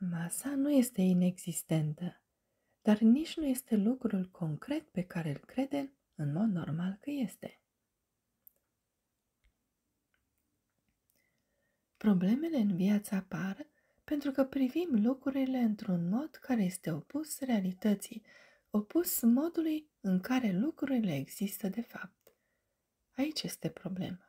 Masa nu este inexistentă, dar nici nu este lucrul concret pe care îl credem în mod normal că este. Problemele în viață apar pentru că privim lucrurile într-un mod care este opus realității, opus modului în care lucrurile există de fapt. Aici este problema.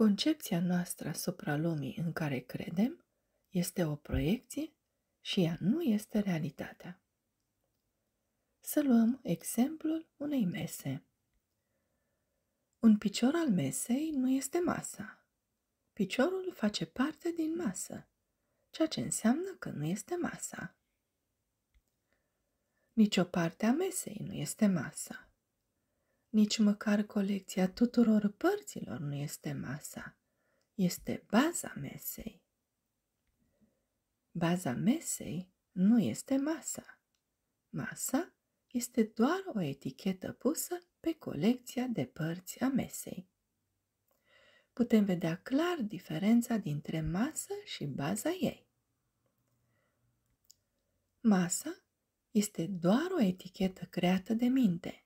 Concepția noastră asupra lumii în care credem este o proiecție și ea nu este realitatea. Să luăm exemplul unei mese. Un picior al mesei nu este masa. Piciorul face parte din masă, ceea ce înseamnă că nu este masa. Nici o parte a mesei nu este masa. Nici măcar colecția tuturor părților nu este masa, este baza mesei. Baza mesei nu este masa. Masa este doar o etichetă pusă pe colecția de părți a mesei. Putem vedea clar diferența dintre masă și baza ei. Masa este doar o etichetă creată de minte,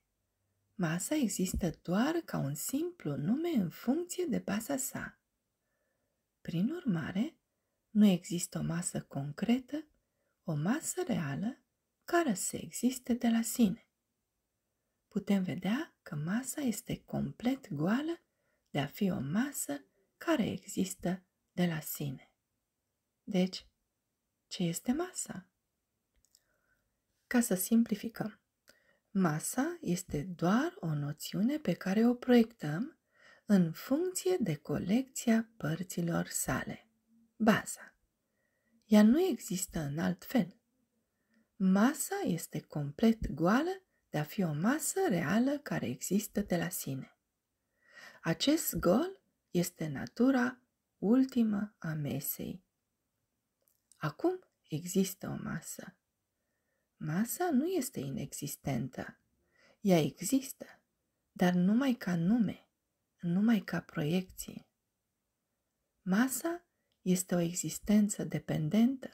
Masa există doar ca un simplu nume în funcție de baza sa. Prin urmare, nu există o masă concretă, o masă reală care să existe de la sine. Putem vedea că masa este complet goală de a fi o masă care există de la sine. Deci, ce este masa? Ca să simplificăm. Masa este doar o noțiune pe care o proiectăm în funcție de colecția părților sale. Baza. Ea nu există în alt fel. Masa este complet goală de a fi o masă reală care există de la sine. Acest gol este natura ultimă a mesei. Acum există o masă. Masa nu este inexistentă. Ea există, dar numai ca nume, numai ca proiecție. Masa este o existență dependentă,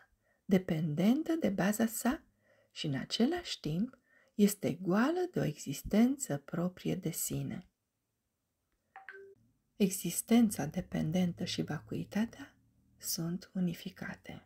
dependentă de baza sa și în același timp este goală de o existență proprie de sine. Existența dependentă și vacuitatea sunt unificate.